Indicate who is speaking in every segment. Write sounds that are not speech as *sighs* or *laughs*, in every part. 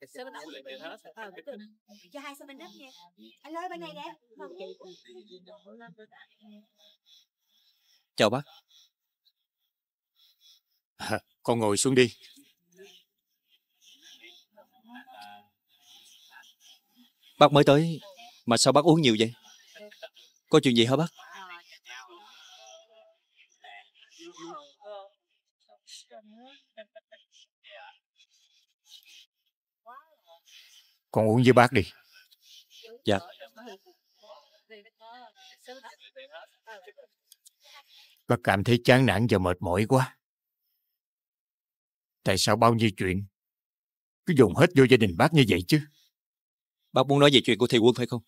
Speaker 1: cái xe nó lại về hết ờ đúng rồi cho hai sao bên nấp nha anh ơi bên này ờ, ờ, nè
Speaker 2: chào bác à, con ngồi xuống đi bác mới tới mà sao bác uống nhiều vậy có chuyện gì hả bác con uống với bác đi dạ bác cảm thấy chán nản và mệt mỏi quá tại sao bao nhiêu chuyện cứ dồn hết vô gia đình bác như vậy chứ bác muốn nói về chuyện của thị quân phải không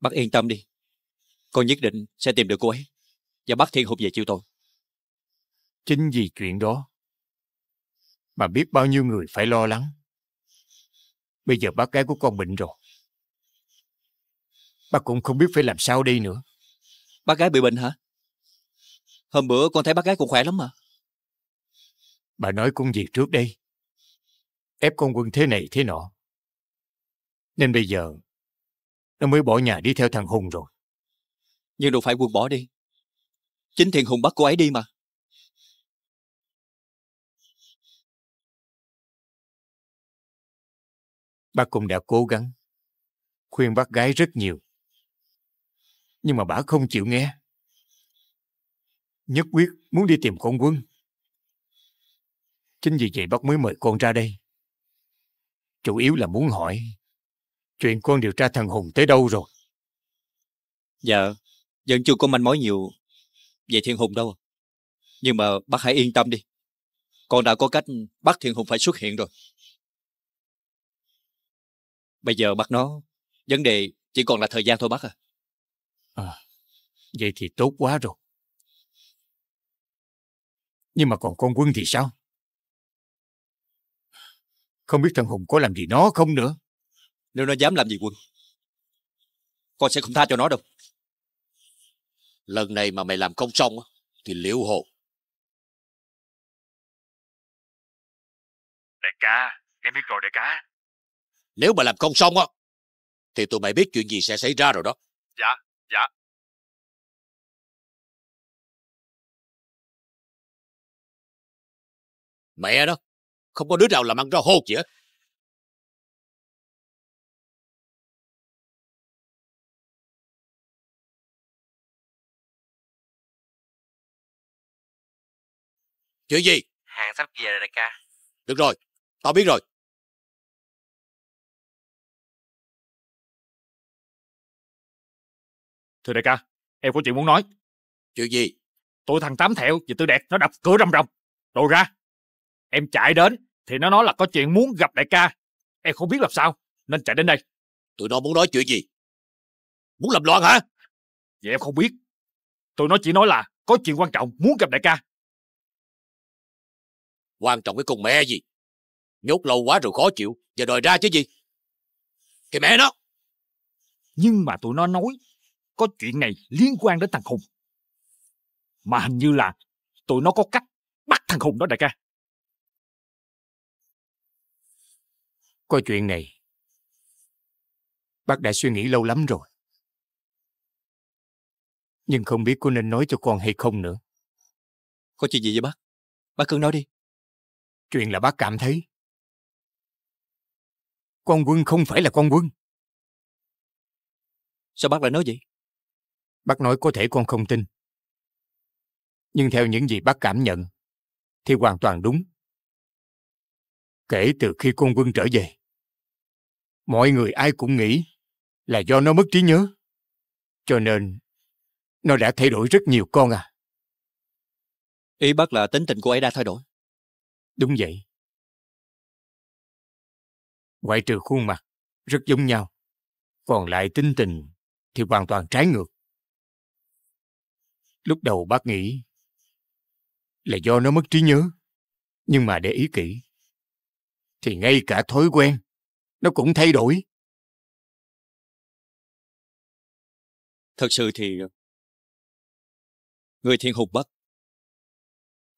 Speaker 2: bác yên tâm đi con nhất định sẽ tìm được cô ấy và bắt thiên hụt về chịu tội chính vì chuyện đó mà biết bao nhiêu người phải lo lắng Bây giờ bác gái của con bệnh rồi. Bác cũng không biết phải làm sao đi nữa. Bác gái bị bệnh hả? Hôm bữa con thấy bác gái cũng khỏe lắm mà. Bà nói công việc trước đây. Ép con quân thế này thế nọ. Nên bây giờ nó mới bỏ nhà đi theo thằng Hùng rồi. Nhưng đâu phải quân bỏ đi. Chính thiện Hùng bắt cô ấy đi mà.
Speaker 3: Bác cũng đã cố gắng,
Speaker 2: khuyên bác gái rất nhiều. Nhưng mà bà không chịu nghe. Nhất quyết muốn đi tìm con quân. Chính vì vậy bác mới mời con ra đây. Chủ yếu là muốn hỏi chuyện con điều tra thằng Hùng tới đâu rồi. Dạ, vẫn chưa có manh mối nhiều về Thiên Hùng đâu. Nhưng mà bác hãy yên tâm đi. Con đã có cách bắt Thiên Hùng phải xuất hiện rồi. Bây giờ bắt nó, vấn đề chỉ còn là thời gian thôi bác à. à vậy thì tốt quá rồi. Nhưng mà còn con quân thì sao? Không biết thằng Hùng có làm gì nó không nữa. Nếu nó dám làm gì quân, con sẽ không tha cho nó đâu. Lần này mà mày làm không xong thì liễu hộ.
Speaker 3: Đại ca, em biết rồi đại ca. Nếu mà làm không xong á, thì tụi mày biết chuyện gì sẽ xảy ra rồi đó. Dạ, dạ. Mẹ đó, không có đứa nào làm ăn ra hô gì hết. Chuyện gì? Hàng sắp về rồi đại ca. Được rồi, tao biết rồi. Thưa đại ca, em có chuyện muốn nói.
Speaker 2: Chuyện gì? Tụi thằng Tám Thẹo và Tư Đẹp nó đập cửa rầm rầm. Rồi ra. Em chạy đến thì nó nói là có chuyện muốn gặp đại ca. Em không biết làm sao nên chạy đến đây. Tụi nó muốn nói chuyện gì? Muốn làm loạn hả? Vậy em không biết. Tụi nó chỉ nói là có chuyện quan trọng muốn gặp đại ca. Quan trọng cái con mẹ gì? Nhốt lâu quá rồi khó chịu, giờ đòi ra chứ gì? Cái mẹ nó! Nhưng mà tụi nó nói có chuyện này liên quan đến thằng Hùng. Mà hình như là tụi nó có cách bắt thằng Hùng đó đại ca. Có chuyện này, bác đã suy nghĩ lâu lắm rồi. Nhưng không biết có nên nói cho con hay không nữa. Có chuyện gì vậy bác? Bác cứ nói đi. Chuyện là bác cảm thấy con quân không phải là con quân. Sao bác lại nói vậy? Bác nói có thể con không tin. Nhưng theo những gì bác cảm nhận, thì hoàn toàn đúng. Kể từ khi con quân trở về, mọi người ai cũng nghĩ là do nó mất trí nhớ. Cho nên, nó đã thay đổi rất nhiều con à. Ý bác là tính tình của ấy đã thay đổi. Đúng vậy.
Speaker 3: Ngoại trừ khuôn mặt, rất giống nhau.
Speaker 2: Còn lại tính tình thì hoàn toàn trái ngược. Lúc đầu bác nghĩ là do nó mất trí nhớ. Nhưng mà để ý kỹ, thì ngay cả thói quen, nó cũng thay đổi.
Speaker 3: Thật sự thì, người thiên hùng Bắc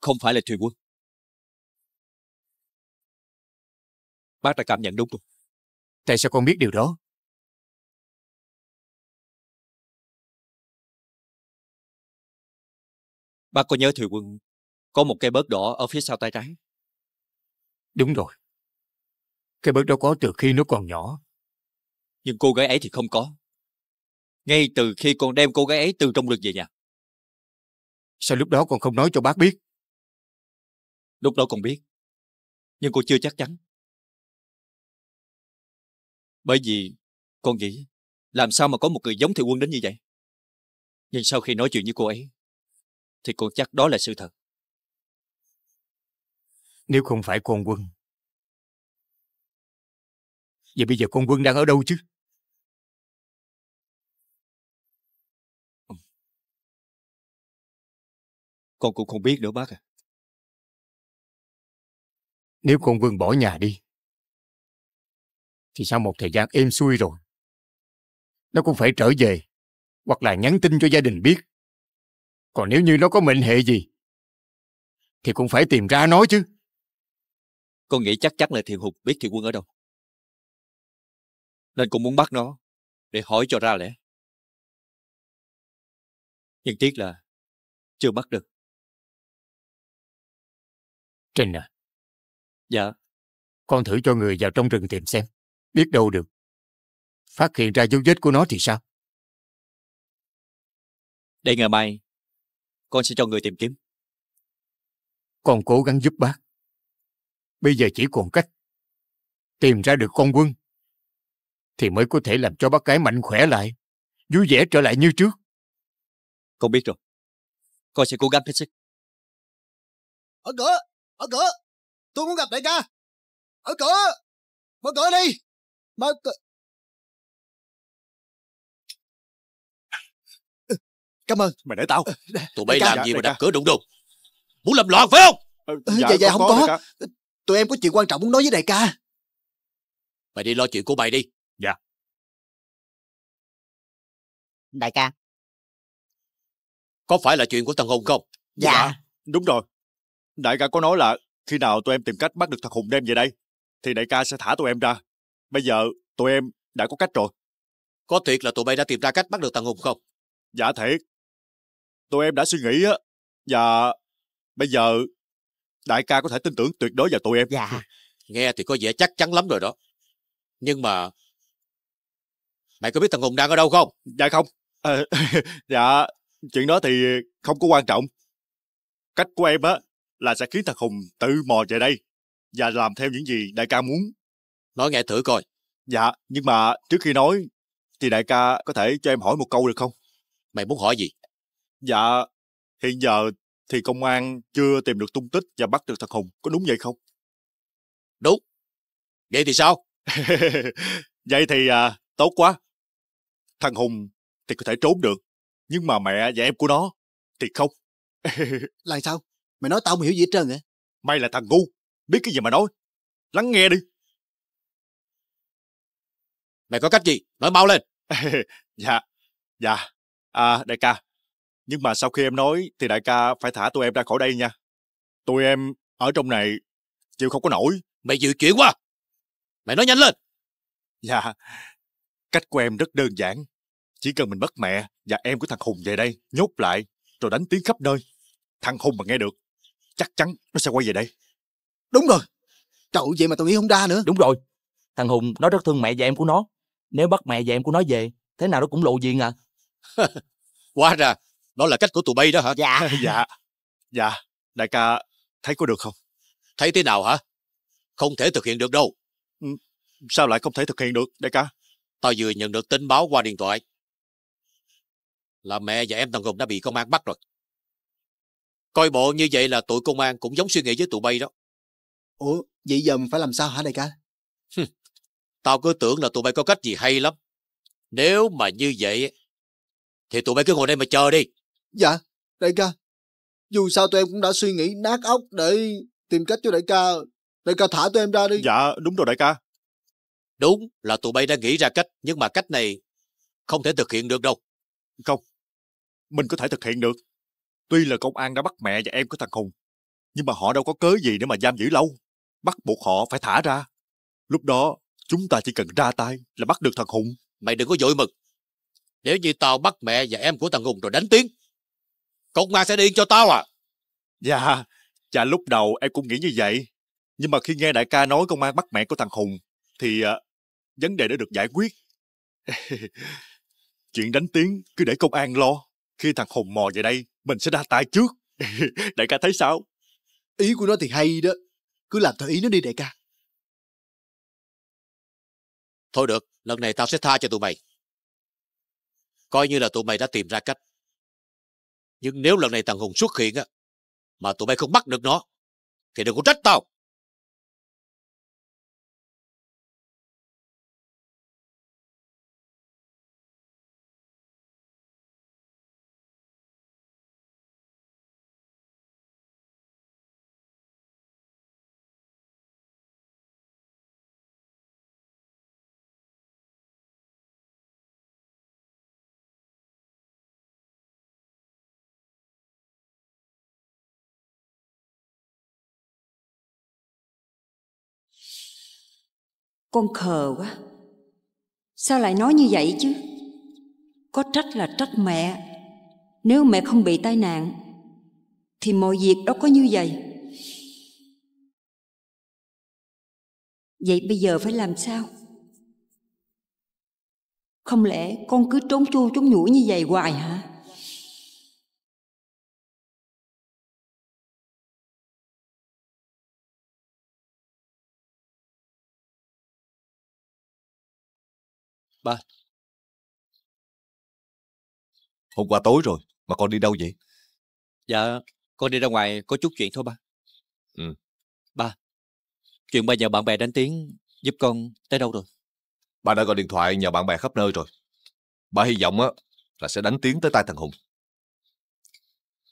Speaker 3: không phải là thuyền quân. Bác đã cảm nhận đúng rồi. Tại sao con biết điều đó?
Speaker 2: Bác có nhớ Thùy Quân có một cây bớt đỏ ở phía sau tay trái? Đúng rồi. Cây bớt đó có từ khi nó còn nhỏ. Nhưng cô gái ấy thì không có. Ngay từ khi con đem cô gái ấy từ trong lực về nhà.
Speaker 3: Sao lúc đó con không nói cho bác biết?
Speaker 2: Lúc đó con biết.
Speaker 3: Nhưng cô chưa chắc chắn. Bởi vì
Speaker 2: con nghĩ làm sao mà có một người giống Thùy Quân đến như vậy? Nhưng sau khi nói chuyện với cô ấy, thì con chắc đó là sự thật. Nếu không phải con quân, vậy bây giờ con quân đang ở đâu chứ?
Speaker 3: Con cũng không biết nữa bác à.
Speaker 2: Nếu con quân bỏ nhà đi, thì sau một thời gian êm xuôi rồi, nó cũng phải trở về hoặc là nhắn tin cho gia đình biết
Speaker 3: còn nếu như nó có mệnh hệ gì, thì cũng phải tìm ra nói chứ. Con nghĩ chắc chắn là Thiền Hùng biết Thiền Quân ở đâu. Nên cũng muốn bắt nó để hỏi cho ra lẽ. Nhưng tiếc là chưa bắt được. Trinh à? Dạ. Con thử cho người vào trong rừng tìm xem. Biết đâu được.
Speaker 2: Phát hiện ra dấu vết của nó thì sao? Để ngày mai con sẽ cho người tìm kiếm. Con cố gắng giúp bác. Bây giờ chỉ còn cách tìm ra được con quân thì mới có thể làm cho bác cái mạnh khỏe lại, vui vẻ trở lại như trước. Con biết rồi.
Speaker 3: Con sẽ cố gắng hết sức. Ở cửa! Ở cửa! Tôi muốn gặp đại ca! Ở cửa! Mở cửa đi! Mở cửa! Cảm ơn Mày để tao ờ, ờ,
Speaker 2: Tụi bay làm gì mà đập cửa đụng đùng Muốn làm loạn phải không ờ, Dạ dạ, không có dạ. Tụi em có chuyện quan trọng muốn nói với đại ca Mày đi lo chuyện của mày đi Dạ
Speaker 3: Đại ca Có phải là
Speaker 2: chuyện của thằng Hùng không Dạ, dạ. Đúng rồi Đại ca có nói là Khi nào tụi em tìm cách bắt được thằng Hùng đem về đây Thì đại ca sẽ thả tụi em ra Bây giờ tụi em đã có cách rồi Có thiệt là tụi bay đã tìm ra cách bắt được thằng Hùng không Dạ thiệt tụi em đã suy nghĩ á, và bây giờ đại ca có thể tin tưởng tuyệt đối vào tụi em. Dạ. Nghe thì có vẻ chắc chắn lắm rồi đó. Nhưng mà... Mày có biết thằng Hùng đang ở đâu không? Dạ không. À, *laughs* dạ, chuyện đó thì không có quan trọng. Cách của em á là sẽ khiến thằng Hùng tự mò về đây và làm theo những gì đại ca muốn. Nói nghe thử coi. Dạ, nhưng mà trước khi nói thì đại ca có thể cho em hỏi một câu được không? Mày muốn hỏi gì? Dạ, hiện giờ thì công an chưa tìm được tung tích và bắt được thằng Hùng, có đúng vậy không? Đúng. Vậy thì sao? *laughs* vậy thì à, tốt quá. Thằng Hùng thì có thể trốn được, nhưng mà mẹ và em của nó thì không. *laughs* là sao? Mày nói tao không hiểu gì hết trơn vậy? Mày là thằng ngu, biết cái gì mà nói. Lắng nghe đi. Mày có cách gì? Nói mau lên. *laughs* dạ, dạ. À, đại ca, nhưng mà sau khi em nói thì đại ca phải thả tụi em ra khỏi đây nha. Tụi em ở trong này chịu không có nổi. Mày dự chuyện quá. Mày nói nhanh lên. Dạ, cách của em rất đơn giản. Chỉ cần mình mất mẹ và em của thằng Hùng về đây, nhốt lại, rồi đánh tiếng khắp nơi. Thằng Hùng mà nghe được, chắc chắn nó sẽ quay về đây. Đúng rồi. Trời vậy mà tao nghĩ không ra nữa. Đúng rồi. Thằng Hùng nó rất thương mẹ và em của nó. Nếu bắt mẹ và em của nó về, thế nào nó cũng lộ diện à. *laughs* Quá ra, đó là cách của tụi bay đó hả dạ *laughs* dạ dạ đại ca thấy có được không thấy thế nào hả không thể thực hiện được đâu ừ, sao lại không thể thực hiện được đại ca tao vừa nhận được tin báo qua điện thoại là mẹ và em thằng hùng đã bị công an bắt rồi coi bộ như vậy là tụi công an cũng giống suy nghĩ với tụi bay đó ủa vậy giờ mình phải làm sao hả đại ca Hừm, tao cứ tưởng là tụi bay có cách gì hay lắm nếu mà như vậy thì tụi bay cứ ngồi đây mà chờ đi Dạ, đại ca. Dù sao tụi em cũng đã suy nghĩ nát óc để tìm cách cho đại ca. Đại ca thả tụi em ra đi. Dạ, đúng rồi đại ca. Đúng là tụi bay đã nghĩ ra cách, nhưng mà cách này không thể thực hiện được đâu. Không, mình có thể thực hiện được. Tuy là công an đã bắt mẹ và em của thằng Hùng, nhưng mà họ đâu có cớ gì để mà giam giữ lâu. Bắt buộc họ phải thả ra. Lúc đó, chúng ta chỉ cần ra tay là bắt được thằng Hùng. Mày đừng có vội mực. Nếu như tao bắt mẹ và em của thằng Hùng rồi đánh tiếng, Công an sẽ điên cho tao à Dạ Dạ lúc đầu em cũng nghĩ như vậy Nhưng mà khi nghe đại ca nói công an bắt mẹ của thằng Hùng Thì à, vấn đề đã được giải quyết *laughs* Chuyện đánh tiếng cứ để công an lo Khi thằng Hùng mò về đây Mình sẽ ra tay trước *laughs* Đại ca thấy sao Ý của nó thì hay đó Cứ làm theo ý nó đi đại ca Thôi được Lần này tao sẽ tha cho tụi mày Coi như là tụi mày đã tìm ra cách nhưng nếu lần này thằng Hùng xuất hiện á, mà tụi bay không bắt được nó, thì đừng có trách tao.
Speaker 3: con khờ quá sao lại nói
Speaker 4: như vậy chứ có trách là trách mẹ nếu mẹ không bị tai nạn
Speaker 3: thì mọi việc đâu có như vậy vậy bây giờ phải làm sao không lẽ con cứ trốn chu trốn nhủi như vậy hoài hả Ba. Hôm qua tối rồi, mà con đi đâu vậy?
Speaker 2: Dạ, con đi ra ngoài có chút chuyện thôi ba. Ừ. Ba, chuyện ba nhờ bạn bè đánh tiếng giúp con tới đâu rồi? Ba đã gọi điện thoại nhờ bạn bè khắp nơi rồi. Ba hy vọng á là sẽ đánh tiếng tới tay thằng Hùng.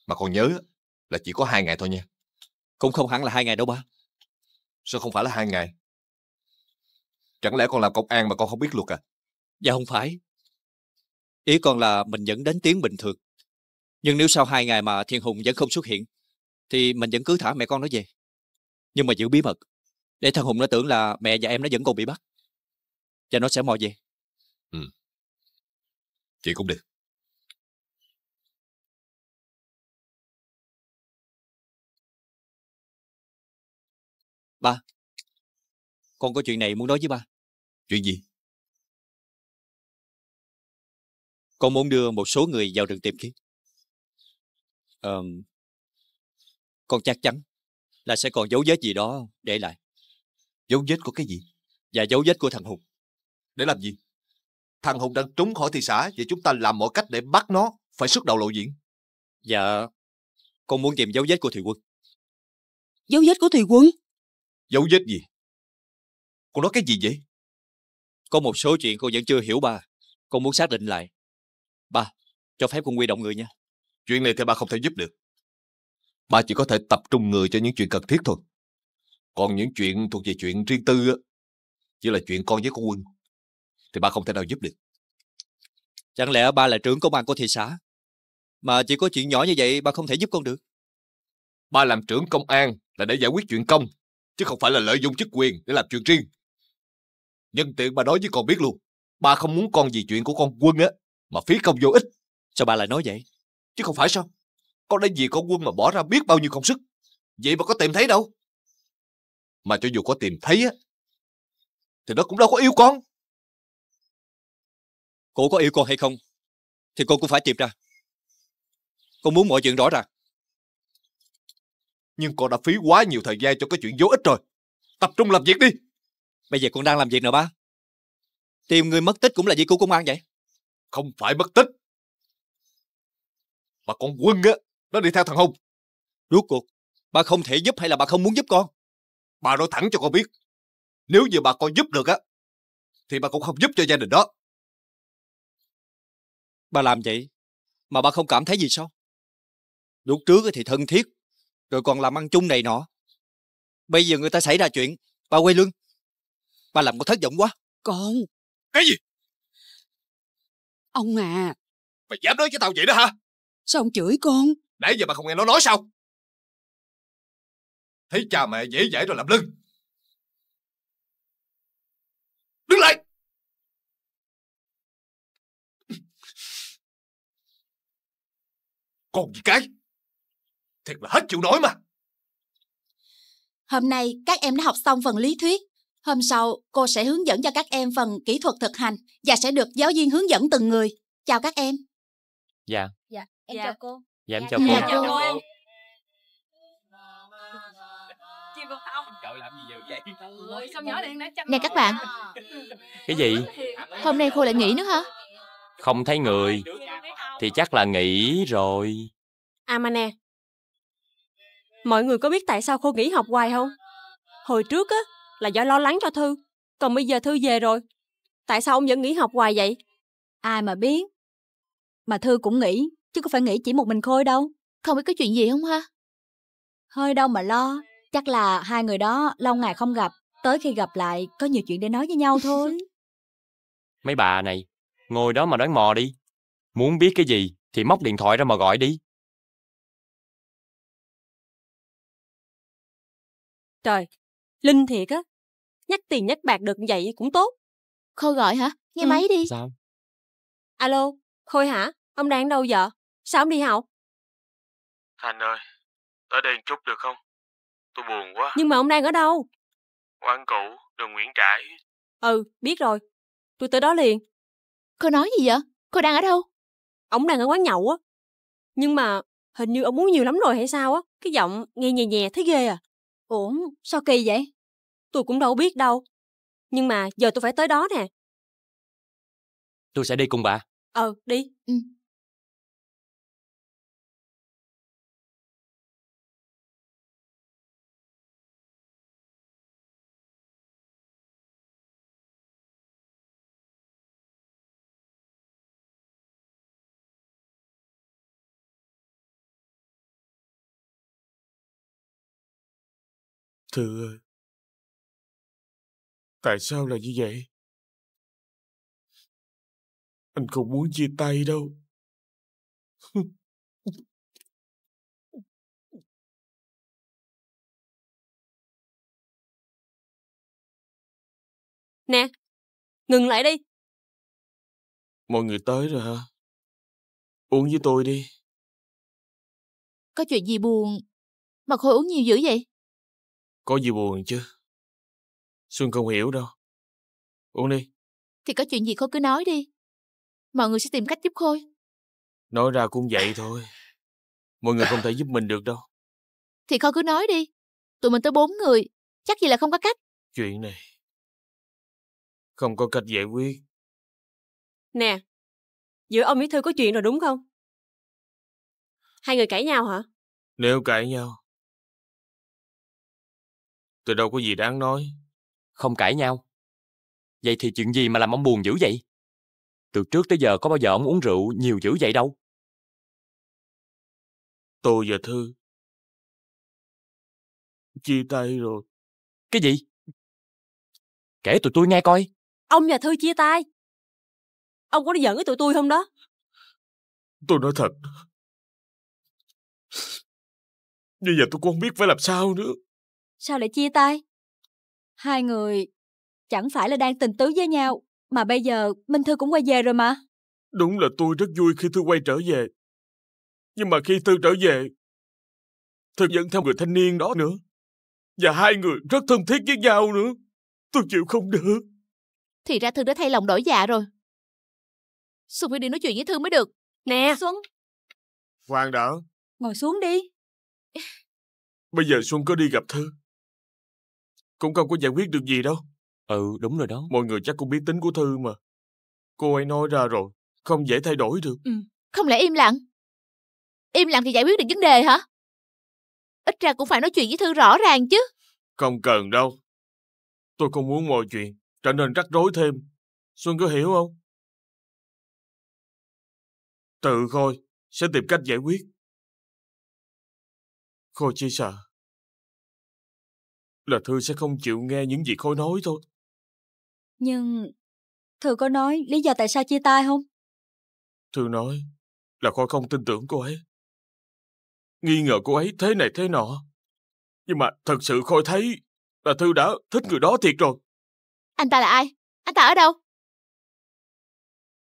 Speaker 2: Mà con nhớ là chỉ có hai ngày thôi nha. Cũng không hẳn là hai ngày đâu ba. Sao không phải là hai ngày? Chẳng lẽ con làm công an mà con không biết luật à? Dạ không phải. Ý con là mình vẫn đến tiếng bình thường. Nhưng nếu sau hai ngày mà Thiên Hùng vẫn không xuất hiện, thì mình vẫn cứ thả mẹ con nó về. Nhưng mà giữ bí mật, để thằng Hùng nó tưởng là mẹ và em nó vẫn còn bị bắt. Và nó sẽ mò về. Ừ.
Speaker 3: Chị cũng được. Ba, con có chuyện này muốn nói với ba. Chuyện gì?
Speaker 2: con muốn đưa một số người vào rừng tìm kiếm. Um, con chắc chắn là sẽ còn dấu vết gì đó để lại. Dấu vết của cái gì? Và dạ, dấu vết của thằng Hùng. Để làm gì? Thằng Hùng đang trốn khỏi thị xã và chúng ta làm mọi cách để bắt nó phải xuất đầu lộ diện. Dạ, con muốn tìm dấu vết của Thủy Quân. Dấu vết của Thủy Quân? Dấu vết gì? Con nói cái gì vậy? Có một số chuyện con vẫn chưa hiểu ba. Con muốn xác định lại Ba, cho phép con Quy động người nha. Chuyện này thì ba không thể giúp được. Ba chỉ có thể tập trung người cho những chuyện cần thiết thôi. Còn những chuyện thuộc về chuyện riêng tư, á, chỉ là chuyện con với con Quân, thì ba không thể nào giúp được. Chẳng lẽ ba là trưởng công an của thị xã, mà chỉ có chuyện nhỏ như vậy ba không thể giúp con được? Ba làm trưởng công an là để giải quyết chuyện công, chứ không phải là lợi dụng chức quyền để làm chuyện riêng. Nhân tiện ba nói với con biết luôn, ba không muốn con vì chuyện của con quân á mà phí công vô ích Sao bà lại nói vậy Chứ không phải sao Con đến vì con quân mà bỏ ra biết bao nhiêu công sức Vậy mà có tìm thấy đâu Mà cho dù có tìm thấy á Thì nó cũng đâu có yêu con Cô có yêu con hay không Thì cô cũng phải tìm ra Con muốn mọi chuyện rõ ràng Nhưng con đã phí quá nhiều thời gian cho cái chuyện vô ích rồi Tập trung làm việc đi Bây giờ con đang làm việc nào ba Tìm người mất tích cũng là di của công an vậy không phải mất tích mà con quân á nó đi theo thằng hùng rốt cuộc bà không thể giúp hay là bà không muốn giúp con bà nói thẳng cho con biết nếu như bà con giúp được á thì bà cũng không giúp cho gia đình đó
Speaker 3: bà làm vậy mà bà không cảm thấy gì sao
Speaker 2: lúc trước thì thân thiết rồi còn làm ăn chung này nọ bây giờ người ta xảy ra chuyện bà quay lưng bà làm con thất vọng quá con cái gì
Speaker 3: Ông à
Speaker 2: Mày dám nói với tao vậy đó hả
Speaker 3: Sao ông chửi con Nãy giờ bà không nghe nó nói sao Thấy cha mẹ dễ dãi rồi làm lưng Đứng lại Còn gì cái
Speaker 2: Thiệt là hết chịu nói mà
Speaker 1: Hôm nay các em đã học xong phần lý thuyết Hôm sau, cô sẽ hướng dẫn cho các em phần kỹ thuật thực hành và sẽ được giáo viên hướng dẫn từng người. Chào các em. Dạ. Dạ, em dạ. chào cô.
Speaker 3: Dạ, em chào
Speaker 2: dạ, cô. Dạ, chào cô. Dạ, em.
Speaker 1: Dạ, Trời làm gì giờ vậy? Ơi, sao nhỏ
Speaker 2: điện đã chăm Nè các bạn. Cái gì? Hôm nay cô lại nghỉ nữa hả? Không thấy người thì chắc là nghỉ rồi.
Speaker 1: À mà nè. Mọi người có biết tại sao cô nghỉ học hoài không? Hồi trước á, là do lo lắng cho Thư. Còn bây giờ Thư về rồi. Tại sao ông vẫn nghỉ học hoài vậy? Ai mà biết. Mà Thư cũng nghĩ, chứ có phải nghĩ chỉ một mình Khôi đâu. Không biết có chuyện gì không ha? Hơi đâu mà lo. Chắc là hai người đó lâu ngày không gặp. Tới khi gặp lại, có nhiều chuyện để nói với nhau thôi.
Speaker 2: *laughs* Mấy bà này, ngồi đó mà đoán mò đi. Muốn biết cái gì thì móc điện thoại ra mà gọi đi.
Speaker 3: Trời, Linh
Speaker 1: thiệt á. Nhắc tiền nhắc bạc được vậy cũng tốt. Khôi gọi hả? Nghe ừ. máy đi. Sao? Alo, Khôi hả? Ông đang đâu vợ Sao ông đi học?
Speaker 3: Thành ơi, tới đây một chút được không? Tôi buồn quá. Nhưng
Speaker 1: mà ông đang ở đâu?
Speaker 3: Quán cũ, đường Nguyễn Trãi.
Speaker 1: Ừ, biết rồi. Tôi tới đó liền. khôi nói gì vậy? khôi đang ở đâu? Ông đang ở quán nhậu á. Nhưng mà hình như ông muốn nhiều lắm rồi hay sao á. Cái giọng nghe nhẹ nhẹ thấy ghê à. Ổn, sao kỳ vậy? Tôi cũng đâu biết đâu. Nhưng mà giờ tôi phải tới đó nè.
Speaker 3: Tôi sẽ đi cùng bà. Ờ, đi. Ừ. Thư ờ. Tại sao là như vậy? Anh không muốn chia tay đâu. Nè, ngừng lại đi. Mọi người tới rồi hả? Uống với tôi đi. Có chuyện gì buồn mà Khôi uống nhiều dữ vậy? Có gì buồn chứ?
Speaker 5: Xuân không hiểu đâu. Uống đi.
Speaker 3: Thì có chuyện gì Khôi cứ nói đi.
Speaker 1: Mọi người sẽ tìm cách giúp Khôi.
Speaker 5: Nói ra cũng vậy thôi. Mọi người không thể giúp mình được đâu.
Speaker 1: Thì Khôi cứ nói đi. Tụi mình tới bốn người. Chắc gì là không có
Speaker 3: cách.
Speaker 5: Chuyện này không có cách giải quyết.
Speaker 3: Nè, giữa ông Bí Thư có chuyện rồi đúng không? Hai người cãi nhau hả? Nếu cãi nhau, Tôi đâu có gì đáng nói. Không cãi nhau. Vậy thì chuyện gì mà làm ông buồn dữ vậy? Từ trước tới giờ có bao giờ ông uống rượu nhiều dữ vậy đâu. Tôi và Thư chia tay rồi. Cái gì? Kể tụi tôi nghe coi. Ông và Thư chia tay.
Speaker 1: Ông có giận với tụi tôi không đó?
Speaker 5: Tôi nói thật. Bây giờ tôi cũng không biết phải làm sao nữa.
Speaker 1: Sao lại chia tay? Hai người chẳng phải là đang tình tứ với nhau, mà bây giờ Minh Thư cũng quay về rồi mà.
Speaker 5: Đúng là tôi rất vui khi Thư quay trở về. Nhưng mà khi Thư trở về, Thư vẫn theo người thanh niên đó nữa. Và hai người rất thân thiết với nhau nữa. Tôi chịu không được.
Speaker 1: Thì ra Thư đã thay lòng đổi dạ rồi. Xuân phải đi nói chuyện với Thư mới được. Nè. Xuân. Khoan đã. Ngồi
Speaker 3: xuống đi.
Speaker 5: Bây giờ Xuân có đi gặp Thư cũng không có giải quyết được gì đâu. Ừ, đúng rồi đó. Mọi người chắc cũng biết tính của Thư mà. Cô ấy nói ra rồi, không dễ thay đổi được.
Speaker 1: Ừ. Không lẽ im lặng? Im lặng thì giải quyết được vấn đề hả? Ít ra cũng phải nói chuyện với Thư rõ ràng chứ.
Speaker 5: Không cần đâu. Tôi không muốn mọi chuyện trở nên rắc rối thêm. Xuân có hiểu không?
Speaker 3: Tự Khôi sẽ tìm cách giải quyết.
Speaker 5: Khôi chỉ sợ là Thư sẽ không chịu nghe những gì Khôi nói thôi.
Speaker 3: Nhưng Thư có nói lý do tại sao chia tay không?
Speaker 5: Thư nói là Khôi không tin tưởng cô ấy. Nghi ngờ cô ấy thế này thế nọ. Nhưng mà thật sự Khôi thấy là Thư đã thích người đó thiệt rồi.
Speaker 3: Anh ta là ai? Anh ta ở đâu?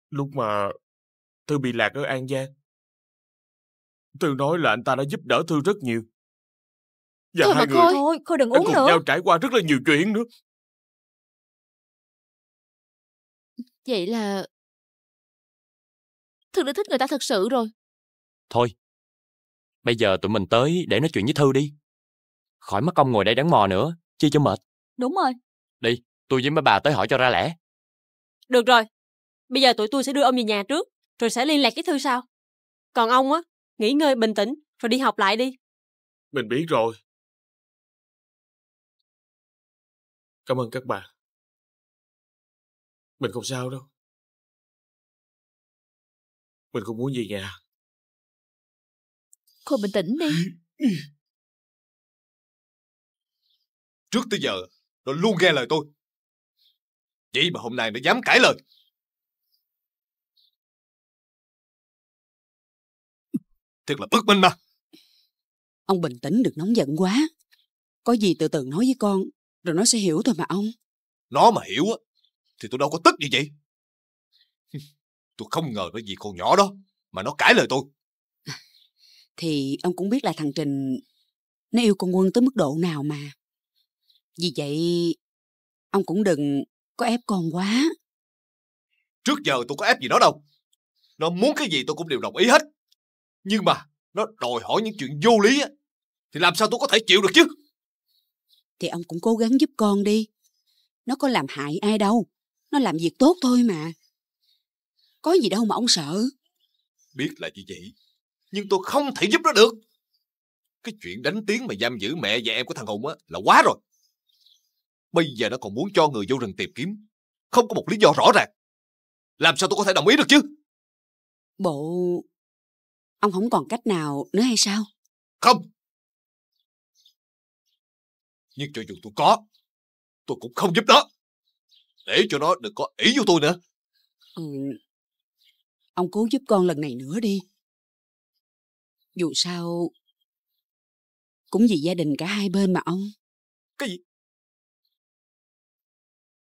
Speaker 5: Lúc mà Thư bị lạc ở An Giang, Thư nói là anh ta đã giúp đỡ Thư rất nhiều. Và Thôi hai người Thôi,
Speaker 3: Khôi đừng uống cùng nữa nhau
Speaker 5: trải qua rất là nhiều
Speaker 3: chuyện nữa. Vậy là Thư đã thích người ta thật sự rồi Thôi, bây
Speaker 2: giờ tụi mình tới để nói chuyện với Thư đi. Khỏi mất công ngồi đây đắn mò nữa, chi cho mệt. Đúng rồi Đi, tôi với mấy bà tới hỏi cho ra lẽ.
Speaker 1: Được rồi Bây giờ tụi tôi sẽ đưa ông về nhà trước Rồi sẽ liên lạc với Thư sau Còn ông á Nghỉ ngơi bình tĩnh Rồi
Speaker 3: đi học lại đi Mình biết rồi. Cảm ơn các bạn. Mình không sao đâu. Mình không muốn về nhà. Cô bình tĩnh đi. Trước tới giờ, nó luôn nghe lời tôi. Vậy mà hôm nay nó dám cãi lời. thật là bất minh mà. Ông bình tĩnh được nóng giận quá. Có gì từ từ nói với con, rồi nó
Speaker 4: sẽ hiểu thôi mà ông
Speaker 2: Nó mà hiểu á Thì tôi đâu có tức gì vậy *laughs* Tôi không ngờ nó vì con nhỏ đó Mà nó cãi lời tôi *laughs* Thì ông
Speaker 4: cũng biết là thằng Trình Nó yêu con Quân tới mức độ nào mà Vì vậy Ông cũng đừng có ép con quá
Speaker 2: Trước giờ tôi có ép gì nó đâu Nó muốn cái gì tôi cũng đều đồng ý hết Nhưng mà Nó đòi hỏi những chuyện vô lý á Thì làm sao tôi có thể chịu được chứ
Speaker 4: thì ông cũng cố gắng giúp con đi. Nó có làm hại ai đâu, nó làm việc tốt thôi mà. Có gì đâu mà ông sợ.
Speaker 2: Biết là như vậy, nhưng tôi không thể giúp nó được. Cái chuyện đánh tiếng mà giam giữ mẹ và em của thằng Hùng á là quá rồi. Bây giờ nó còn muốn cho người vô rừng tìm kiếm, không có một lý do rõ ràng. Làm sao tôi có thể đồng ý được chứ?
Speaker 3: Bộ... Ông không còn cách nào nữa hay sao? Không! Nhưng cho dù tôi có,
Speaker 2: tôi cũng không giúp nó. Để cho nó đừng có ý vô tôi nữa.
Speaker 3: Ừ.
Speaker 4: Ông cố giúp con lần này nữa đi. Dù sao,
Speaker 3: cũng vì gia đình cả hai bên mà ông. Cái gì?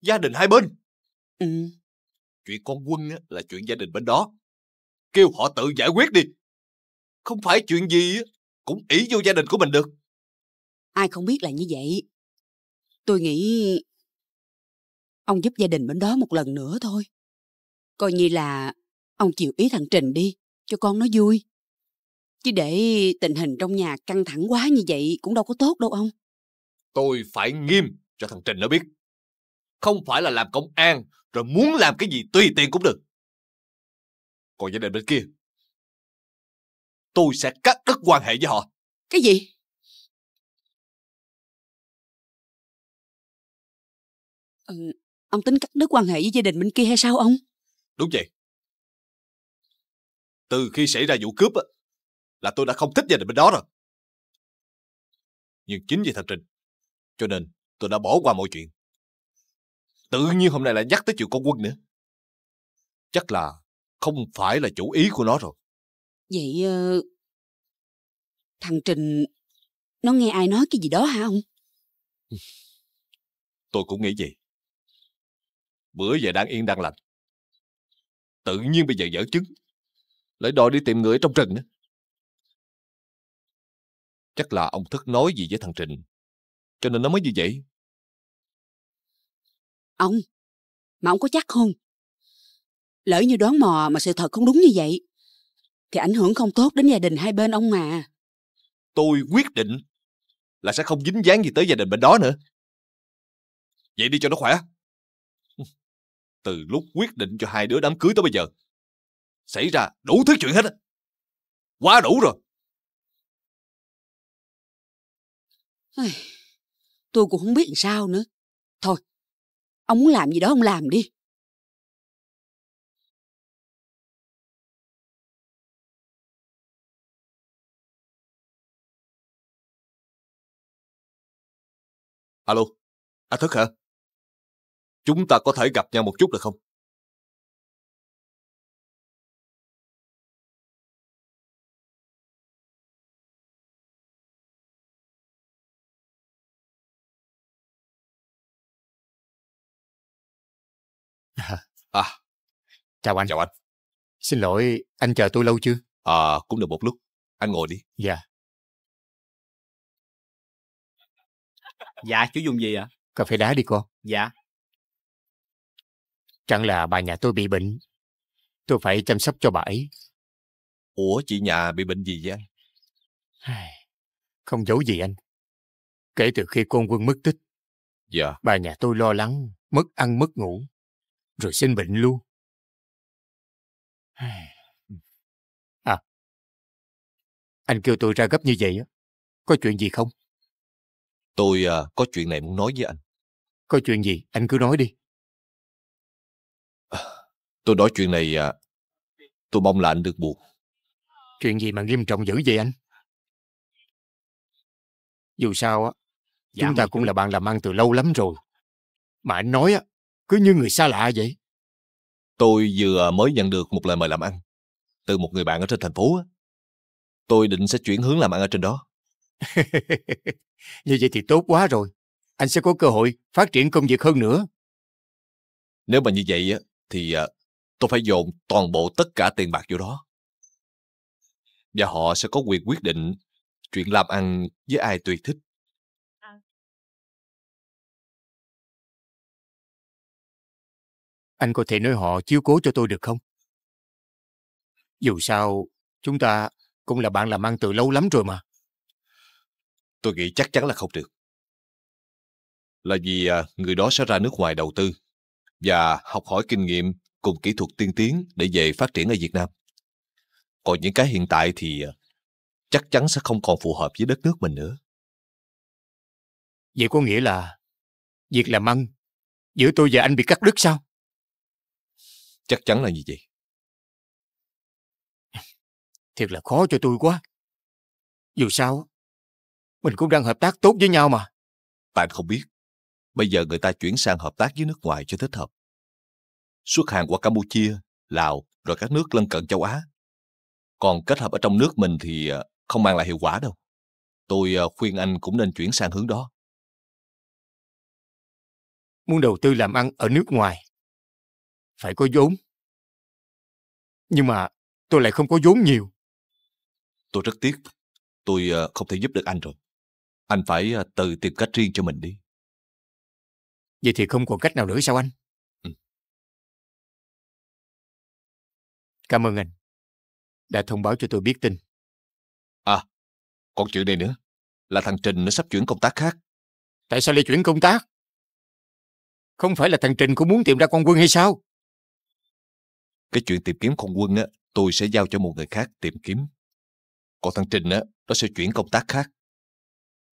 Speaker 3: Gia đình hai bên? Ừ. Chuyện con quân là chuyện gia đình bên đó. Kêu họ tự giải quyết đi. Không phải chuyện gì cũng ý vô gia đình của mình được. Ai không biết là như vậy. Tôi
Speaker 4: nghĩ ông giúp gia đình bên đó một lần nữa thôi. Coi như là ông chịu ý thằng Trình đi, cho con nó vui. Chứ để tình hình trong nhà căng thẳng quá như vậy cũng đâu có tốt đâu ông.
Speaker 2: Tôi phải nghiêm cho thằng Trình nó biết. Không phải là làm công an rồi muốn làm cái gì tùy tiện cũng được.
Speaker 3: Còn gia đình bên kia, tôi sẽ cắt đứt quan hệ với họ. Cái gì? Ừ, ông tính cắt đứt quan hệ với gia đình bên kia hay sao ông? Đúng vậy. Từ khi xảy ra vụ cướp là tôi đã không thích gia đình bên đó rồi. Nhưng chính vì thằng Trình, cho nên tôi đã bỏ qua mọi
Speaker 2: chuyện. Tự nhiên hôm nay lại nhắc tới chuyện con quân nữa. Chắc là không phải là chủ ý của nó rồi.
Speaker 3: Vậy ờ,
Speaker 4: thằng Trình nó nghe ai nói cái gì đó hả ông?
Speaker 2: Tôi cũng nghĩ vậy bữa giờ đang yên đang lành tự nhiên bây giờ dở chứng lại đòi đi tìm người ở trong rừng nữa chắc là ông thức nói gì với thằng trình cho nên nó mới như vậy
Speaker 3: ông mà ông có chắc không lỡ như đoán
Speaker 4: mò mà sự thật không đúng như vậy thì ảnh hưởng không tốt đến gia đình hai bên ông mà
Speaker 2: tôi quyết định là sẽ không dính dáng gì tới gia đình bên đó nữa vậy đi cho nó khỏe từ lúc quyết định cho hai đứa đám cưới tới bây giờ. Xảy ra đủ thứ chuyện hết Quá đủ rồi.
Speaker 3: Tôi cũng không biết làm sao nữa. Thôi, ông muốn làm gì đó ông làm đi. Alo, anh thức hả? Chúng ta có thể gặp nhau một chút được không? *laughs* À, chào anh. Chào anh.
Speaker 2: Xin lỗi, anh chờ tôi lâu chưa? À, cũng được một lúc. Anh ngồi đi. Dạ.
Speaker 3: Dạ, chú dùng gì ạ? Cà phê đá đi con. Dạ.
Speaker 2: Chẳng là bà nhà tôi bị bệnh. Tôi phải chăm sóc cho bà ấy. Ủa chị nhà bị bệnh gì vậy anh? Không giấu gì anh. Kể từ khi con quân mất tích, dạ. bà nhà tôi lo lắng, mất ăn mất ngủ, rồi sinh bệnh luôn.
Speaker 3: Ừ. À, anh kêu tôi ra gấp như vậy, có chuyện gì không? Tôi à, có chuyện này muốn nói với anh.
Speaker 2: Có chuyện gì, anh cứ nói đi. Tôi nói chuyện này à, Tôi mong là anh được buồn Chuyện gì mà nghiêm trọng dữ vậy anh Dù sao á dạ Chúng ta vâng, cũng là bạn làm ăn từ lâu lắm rồi Mà anh nói á Cứ như người xa lạ vậy Tôi vừa mới nhận được một lời mời làm ăn Từ một người bạn ở trên thành phố á Tôi định sẽ chuyển hướng làm ăn ở trên đó *laughs* Như vậy thì tốt quá rồi Anh sẽ có cơ hội phát triển công việc hơn nữa Nếu mà như vậy á Thì à, tôi phải dồn toàn bộ tất cả tiền bạc vô đó. Và họ sẽ có quyền quyết định
Speaker 3: chuyện làm ăn với ai tùy thích. À. Anh có thể nói họ chiếu cố cho tôi được không? Dù sao, chúng ta cũng là bạn làm ăn từ lâu lắm rồi mà.
Speaker 2: Tôi nghĩ chắc chắn là không được. Là vì à, người đó sẽ ra nước ngoài đầu tư và học hỏi kinh nghiệm cùng kỹ thuật tiên tiến để về phát triển ở Việt Nam. Còn những cái hiện tại thì ờ, chắc chắn sẽ không còn phù hợp với đất nước mình nữa. Vậy có nghĩa là việc làm ăn giữa tôi và anh bị cắt đứt sao? Chắc chắn là như vậy. Thiệt là khó cho tôi quá. Dù sao, mình cũng đang hợp tác tốt với nhau mà. Bạn không biết, bây giờ người ta chuyển sang hợp tác với nước ngoài cho thích hợp xuất hàng qua Campuchia, Lào rồi các nước lân cận châu Á. Còn kết hợp ở trong nước mình thì ờ, không mang lại hiệu quả đâu. Tôi ờ, khuyên anh cũng nên chuyển sang hướng đó.
Speaker 3: Muốn đầu tư làm ăn ở nước ngoài, phải có vốn.
Speaker 2: Nhưng mà tôi lại không có vốn nhiều. Tôi rất tiếc, tôi ờ, không thể giúp được anh rồi. Anh phải tự tìm cách riêng cho mình đi.
Speaker 3: Vậy thì không còn cách nào nữa sao anh? Cảm ơn anh đã thông báo cho tôi biết tin. À, còn chuyện này nữa là thằng Trình nó sắp chuyển công tác khác. Tại sao lại chuyển công tác? Không phải là thằng Trình cũng muốn tìm ra con quân hay sao?
Speaker 2: Cái chuyện tìm kiếm con quân á, tôi sẽ giao cho một người khác tìm kiếm. Còn thằng Trình á, nó sẽ chuyển công tác khác.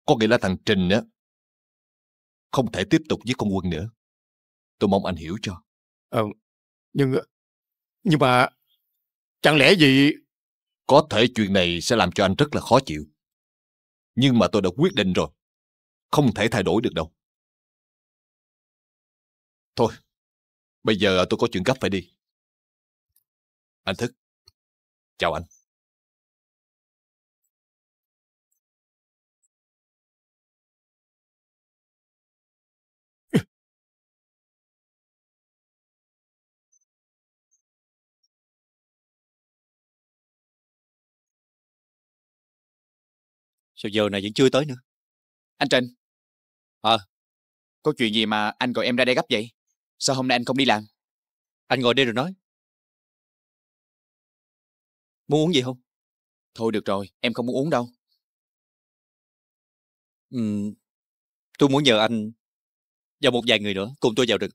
Speaker 2: Có nghĩa là thằng Trình á, không thể tiếp tục với con quân nữa. Tôi mong anh hiểu cho. Ờ, nhưng... Nhưng mà Chẳng lẽ gì... Có thể chuyện này sẽ làm cho anh rất là khó chịu. Nhưng mà tôi đã quyết định rồi. Không thể thay đổi được đâu.
Speaker 3: Thôi, bây giờ tôi có chuyện gấp phải đi. Anh thức. Chào anh. Sao giờ này vẫn chưa tới nữa? Anh Trình. Ờ. À, có chuyện gì mà anh gọi em ra đây gấp vậy? Sao hôm nay anh không đi làm? Anh ngồi đây rồi nói. Muốn uống gì không? Thôi được rồi, em không muốn uống đâu. Ừ, tôi muốn nhờ anh và một vài người nữa cùng tôi vào rừng.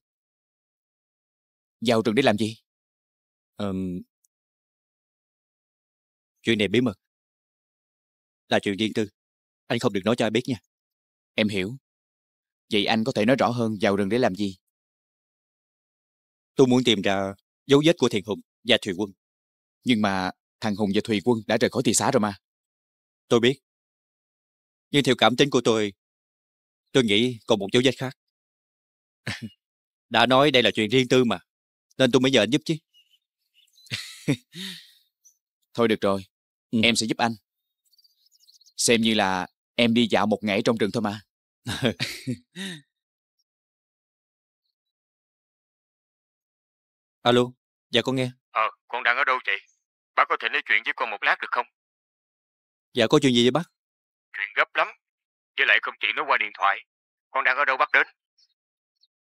Speaker 3: Vào rừng để làm gì? Ừm... Chuyện này bí mật là chuyện riêng tư. Anh không được nói cho ai biết nha. Em hiểu. Vậy anh có thể nói rõ hơn vào rừng để làm gì? Tôi muốn tìm ra dấu vết của Thiền Hùng và Thùy Quân. Nhưng mà thằng Hùng và Thùy Quân đã rời khỏi thị xã rồi mà. Tôi biết.
Speaker 2: Nhưng theo cảm tính của tôi, tôi nghĩ còn một dấu vết khác. *laughs* đã nói đây là chuyện riêng tư mà, nên tôi mới nhờ anh giúp chứ. *laughs* Thôi được rồi, ừ. em sẽ giúp anh Xem như là em đi dạo một ngày trong rừng thôi mà. *laughs*
Speaker 3: Alo, dạ con nghe. Ờ,
Speaker 5: con đang ở đâu chị? Bác có thể nói chuyện với con một lát được không?
Speaker 2: Dạ, có chuyện gì vậy bác?
Speaker 5: Chuyện gấp lắm. Với lại không chỉ nói qua điện thoại. Con đang ở đâu bác đến?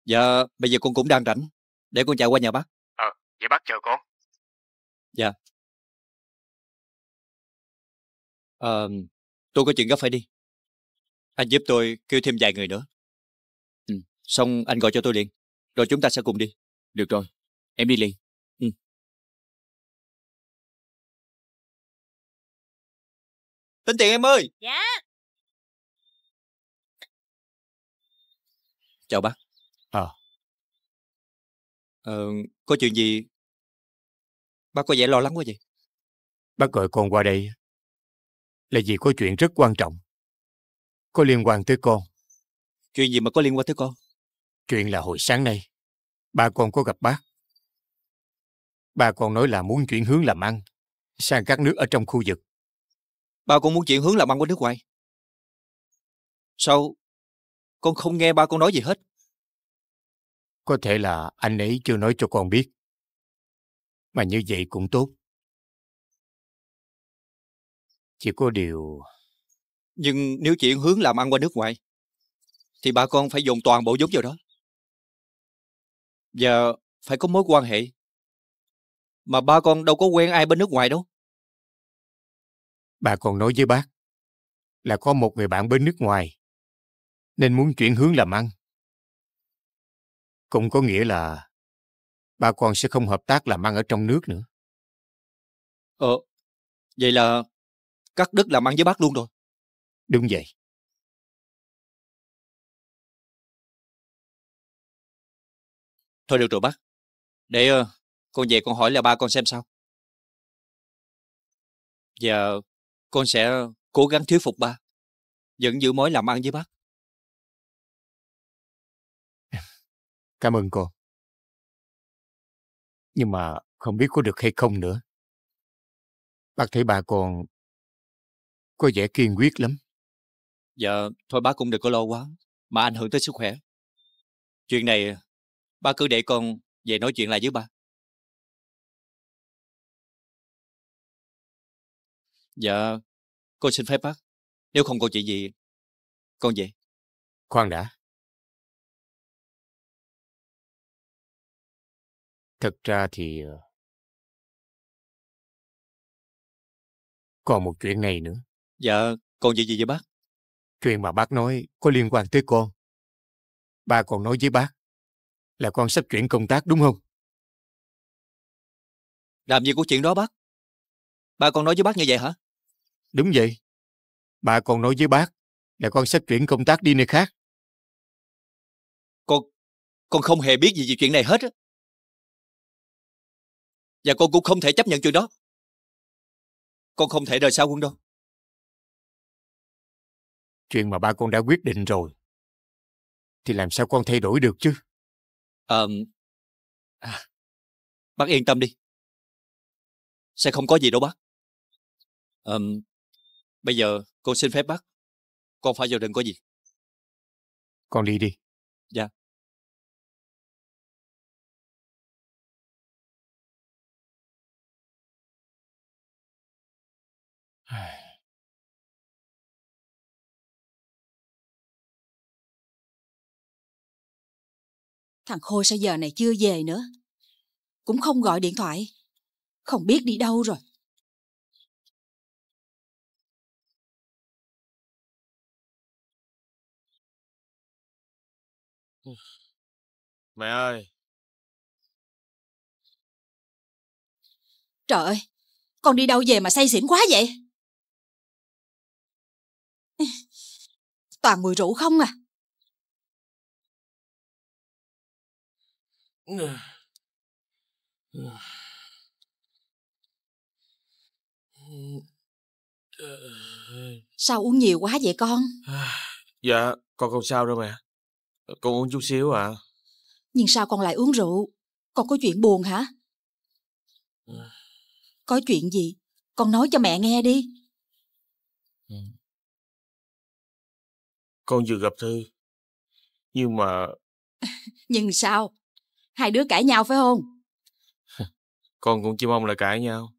Speaker 2: Dạ, bây giờ con cũng đang rảnh. Để con chạy qua nhà bác. Ờ, vậy bác chờ
Speaker 3: con. Dạ. Ờ, Tôi có chuyện gấp phải đi. Anh giúp tôi kêu thêm vài người nữa. Ừ, xong anh gọi cho tôi liền. Rồi chúng ta sẽ cùng đi. Được rồi, em đi liền. Ừ. Tính tiền em ơi! Dạ! Chào bác. À. Ờ, có chuyện gì?
Speaker 2: Bác có vẻ lo lắng quá vậy? Bác gọi con qua đây là vì có chuyện rất quan trọng. Có liên quan tới con. Chuyện gì mà có liên quan tới con? Chuyện là hồi sáng nay, ba con có gặp bác. Ba con nói là muốn chuyển hướng làm ăn, sang các nước ở trong khu vực. Ba con muốn chuyển hướng làm ăn qua nước ngoài. Sao con không nghe ba con nói gì hết? Có thể là anh ấy chưa nói cho con biết. Mà như vậy cũng tốt. Chỉ có điều... Nhưng nếu chuyển hướng làm ăn qua nước ngoài, thì bà con phải dùng toàn bộ vốn vào đó. Và phải có mối quan hệ. Mà
Speaker 3: ba con đâu có quen ai bên nước ngoài đâu.
Speaker 2: Bà con nói với bác là có một người bạn bên nước ngoài nên muốn chuyển hướng làm ăn. Cũng có nghĩa là ba con sẽ không hợp tác làm ăn ở trong nước nữa.
Speaker 3: Ờ, vậy là cắt đứt làm ăn với bác luôn rồi đúng vậy thôi được rồi bác để uh, con về con hỏi là ba con xem sao Giờ con sẽ cố gắng thuyết phục ba vẫn giữ mối làm ăn với bác *laughs* cảm ơn cô nhưng mà không biết có được hay không nữa bác thấy bà con có vẻ kiên quyết lắm.
Speaker 2: Dạ, thôi bác cũng đừng có lo quá, mà ảnh hưởng tới sức khỏe. Chuyện này, ba cứ để con về nói chuyện lại với ba.
Speaker 3: Dạ, con xin phép bác. Nếu không có chuyện gì, con về. Khoan đã. Thật ra thì... Ờ, còn một chuyện này nữa. Dạ, còn gì gì vậy bác? Chuyện mà bác nói có liên quan tới con. Ba còn nói với bác là con sắp chuyển công tác đúng không? Làm gì của chuyện đó bác? Ba con nói với bác như vậy hả? Đúng vậy. Ba còn nói với bác là con sắp chuyển công tác đi nơi khác. Con con không hề biết gì về chuyện này hết á. Và con cũng không thể chấp nhận chuyện đó. Con không thể rời xa quân đâu. Chuyện mà ba con đã quyết định rồi, thì làm sao con thay đổi được chứ? Ờ... À, à, bác yên tâm đi. Sẽ không có gì đâu bác. Ờ... À, bây giờ con xin phép bác. Con phải vào đừng có gì. Con đi đi. Dạ. Ai... Thằng Khôi sao giờ này chưa về nữa. Cũng không gọi điện thoại. Không biết đi đâu rồi. *sighs* Mẹ ơi! Trời ơi! Con đi đâu về mà say xỉn quá vậy? *sighs* Toàn mùi rượu không à?
Speaker 1: Sao uống nhiều quá vậy con
Speaker 5: Dạ con không sao đâu mẹ Con uống chút xíu à
Speaker 1: Nhưng sao con lại uống rượu Con có chuyện buồn hả Có chuyện gì Con nói cho mẹ nghe đi
Speaker 5: Con vừa gặp Thư Nhưng mà
Speaker 1: *laughs* Nhưng sao hai đứa cãi nhau phải không
Speaker 5: *laughs* con cũng chỉ mong là cãi nhau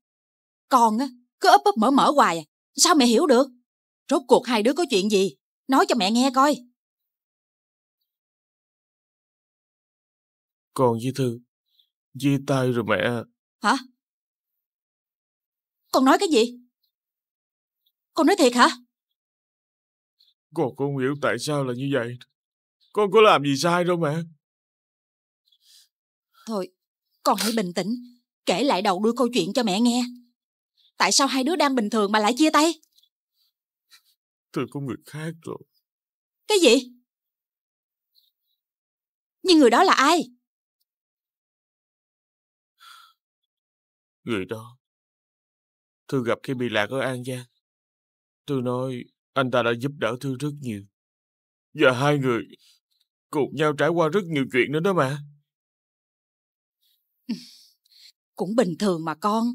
Speaker 1: con á cứ ấp ấp mở mở hoài à sao mẹ hiểu được rốt cuộc hai đứa có chuyện gì nói cho mẹ nghe coi
Speaker 5: con với thư chia tay rồi mẹ
Speaker 1: hả con nói cái gì con nói thiệt hả
Speaker 5: con không hiểu tại sao là như vậy con có làm gì sai đâu mẹ
Speaker 1: Thôi, con hãy bình tĩnh, kể lại đầu đuôi câu chuyện cho mẹ nghe. Tại sao hai đứa đang bình thường mà lại chia tay?
Speaker 5: Tôi có người khác rồi.
Speaker 1: Cái gì?
Speaker 3: Nhưng người đó là ai?
Speaker 5: Người đó Tôi gặp khi bị lạc ở An Giang Tôi nói anh ta đã giúp đỡ tôi rất nhiều Và hai người Cùng nhau trải qua rất nhiều chuyện nữa đó mà
Speaker 1: *laughs* cũng bình thường mà con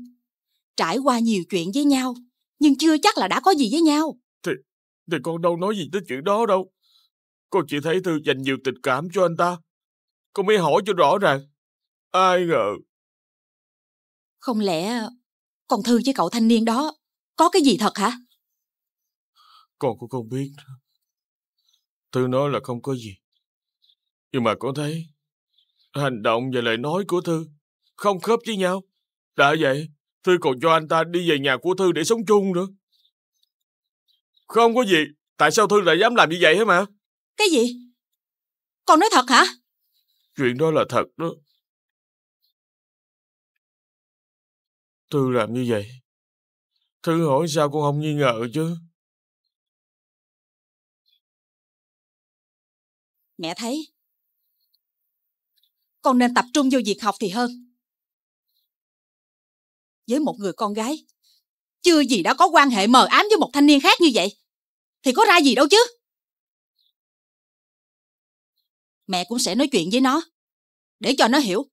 Speaker 1: trải qua nhiều chuyện với nhau nhưng chưa chắc là đã có gì với nhau
Speaker 5: thì thì con đâu nói gì tới chuyện đó đâu con chỉ thấy thư dành nhiều tình cảm cho anh ta con mới hỏi cho rõ ràng ai ngờ không
Speaker 1: lẽ con thư với cậu thanh niên đó có cái gì thật hả
Speaker 5: con cũng không biết thư nói là không có gì nhưng mà con thấy hành động và lời nói của thư không khớp với nhau. Đã vậy, Thư còn cho anh ta đi về nhà của Thư để sống chung nữa. Không có gì, tại sao Thư lại dám làm như vậy hả mà?
Speaker 1: Cái gì? Con nói thật hả?
Speaker 5: Chuyện đó là thật đó.
Speaker 3: Thư làm như vậy. Thư hỏi sao con không nghi ngờ chứ? Mẹ thấy,
Speaker 1: con nên tập trung vô việc học thì hơn với một người con gái chưa gì đã có quan hệ mờ ám với một thanh niên khác như vậy thì có ra gì đâu chứ mẹ cũng sẽ nói
Speaker 3: chuyện với nó để cho nó hiểu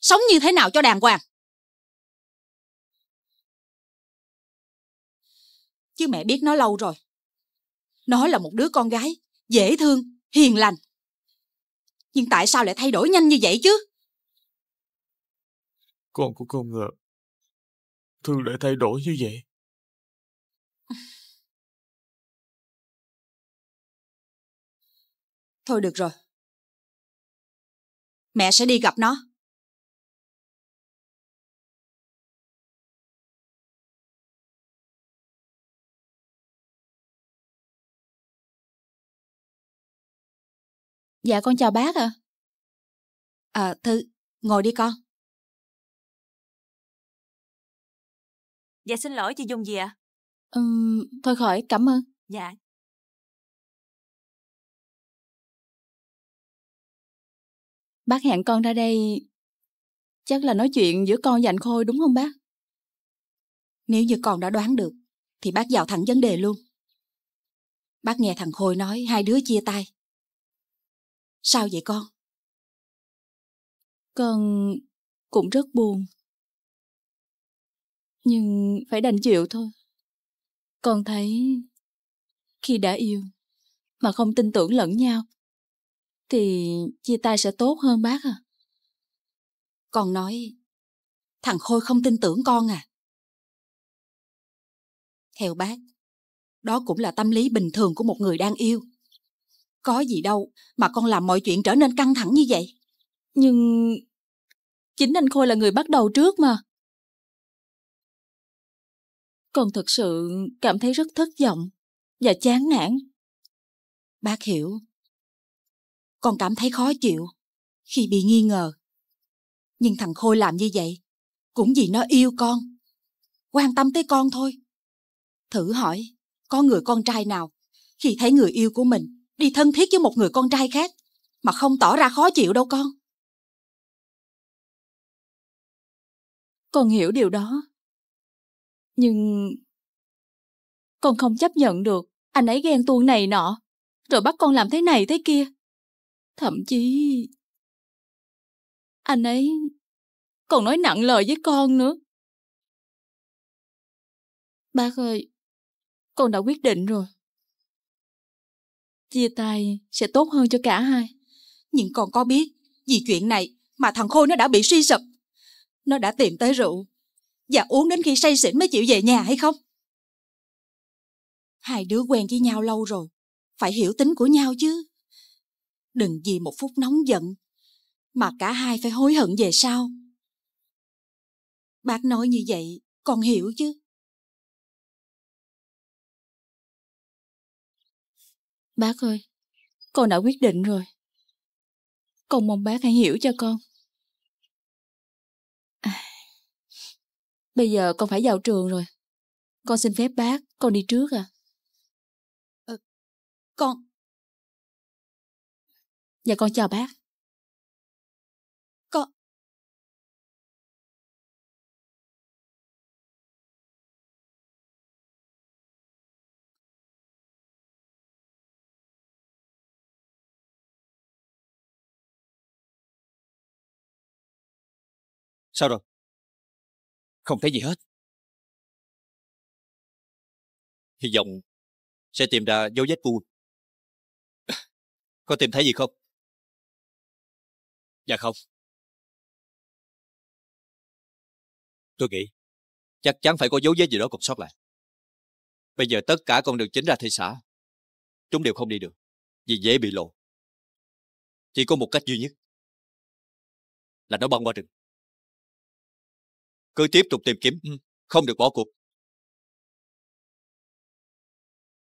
Speaker 3: sống như thế nào cho đàng hoàng
Speaker 1: chứ mẹ biết nó lâu rồi nó là một đứa con gái dễ thương hiền lành nhưng tại sao lại thay đổi nhanh như vậy chứ
Speaker 5: con cũng không ngờ thường lại thay đổi như vậy. *laughs*
Speaker 3: Thôi được rồi. Mẹ sẽ đi gặp nó. Dạ con chào bác ạ. À. à, Thư, ngồi đi con. Dạ xin lỗi chị dùng gì ạ? À? Uhm, thôi khỏi, cảm ơn. Dạ.
Speaker 1: Bác hẹn con ra đây chắc là nói chuyện giữa con và anh Khôi đúng không bác? Nếu như con đã đoán được thì bác vào thẳng vấn đề luôn. Bác nghe thằng Khôi nói hai đứa chia tay. Sao vậy con? Con cũng rất buồn nhưng phải đành chịu thôi. Con thấy khi đã yêu mà không tin tưởng lẫn nhau thì chia tay sẽ tốt hơn bác à. Con nói thằng Khôi không tin tưởng con à. Theo bác, đó cũng là tâm lý bình thường của một người đang yêu. Có gì đâu mà con làm mọi chuyện trở nên căng thẳng như vậy. Nhưng chính anh Khôi là người bắt đầu trước mà.
Speaker 3: Con thực sự cảm thấy rất thất vọng và chán
Speaker 1: nản. Bác hiểu. Con cảm thấy khó chịu khi bị nghi ngờ. Nhưng thằng Khôi làm như vậy cũng vì nó yêu con. Quan tâm tới con thôi. Thử hỏi, có người con trai nào khi thấy người yêu của mình đi thân thiết với một người con trai khác mà không tỏ ra khó chịu
Speaker 3: đâu con. Con hiểu điều đó.
Speaker 1: Nhưng... Con không chấp nhận được, anh ấy ghen tuông này nọ, rồi bắt con làm thế này thế kia. Thậm chí... Anh ấy còn nói nặng lời với con nữa.
Speaker 3: Bác ơi, con đã quyết định rồi.
Speaker 1: Chia tay sẽ tốt hơn cho cả hai. Nhưng còn có biết, vì chuyện này mà thằng Khôi nó đã bị suy sụp. Nó đã tìm tới rượu, và uống đến khi say xỉn mới chịu về nhà hay không? Hai đứa quen với nhau lâu rồi, phải hiểu tính của nhau chứ. Đừng vì một phút nóng giận, mà cả hai phải hối hận về sau. Bác nói như
Speaker 3: vậy, con hiểu chứ.
Speaker 1: Bác ơi, con đã quyết định rồi. Con mong bác hãy hiểu cho con. Bây giờ con phải vào trường rồi. Con xin phép bác, con đi trước à.
Speaker 3: Ờ, con... Dạ con chào bác. Con... Sao rồi? Không thấy gì hết. Hy vọng sẽ tìm ra dấu vết vua Có tìm thấy gì không? Dạ không. Tôi nghĩ, chắc chắn phải có dấu vết gì đó còn sót lại. Bây giờ tất cả con đường chính ra thị xã, chúng đều không đi được, vì dễ bị lộ. Chỉ có một cách duy nhất, là nó băng qua rừng cứ tiếp tục tìm kiếm ừ, không được bỏ cuộc